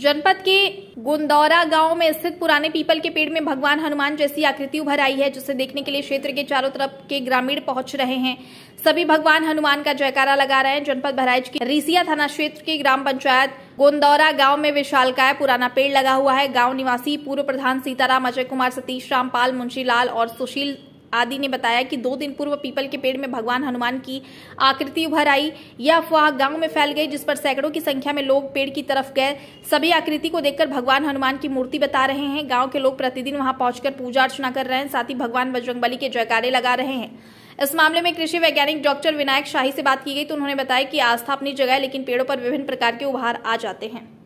जनपद के गुंदौरा गांव में स्थित पुराने पीपल के पेड़ में भगवान हनुमान जैसी आकृति उभर आई है जिसे देखने के लिए क्षेत्र के चारों तरफ के ग्रामीण पहुंच रहे हैं सभी भगवान हनुमान का जयकारा लगा रहे हैं जनपद भराइच के रीसिया थाना क्षेत्र के ग्राम पंचायत गोंदौरा गांव में विशालकाय पुराना पेड़ लगा हुआ है गांव निवासी पूर्व प्रधान सीताराम अजय कुमार सतीश रामपाल मुंशी लाल और सुशील आदि ने बताया कि दो दिन पूर्व पीपल के पेड़ में भगवान हनुमान की आकृति उभर आई यह अफवाह गांव में फैल गई जिस पर सैकड़ों की संख्या में लोग पेड़ की तरफ गए सभी आकृति को देखकर भगवान हनुमान की मूर्ति बता रहे हैं गाँव के लोग प्रतिदिन वहां पहुंचकर पूजा अर्चना कर रहे हैं साथ ही भगवान बजरंग के जयकारे लगा रहे हैं इस मामले में कृषि वैज्ञानिक डॉक्टर विनायक शाही से बात की गई तो उन्होंने बताया कि आस्था अपनी जगह लेकिन पेड़ों पर विभिन्न प्रकार के उभार आ जाते हैं